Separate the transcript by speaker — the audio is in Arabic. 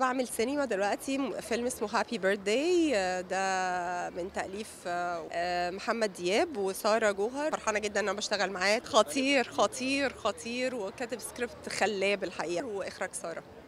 Speaker 1: بعمل سينما دلوقتي فيلم اسمه هابي آه، بيرثداي ده من تاليف آه، آه، محمد دياب وساره جوهر فرحانه جدا ان انا بشتغل معاه خطير خطير خطير وكاتب سكريبت خلاب الحقيقه واخراج ساره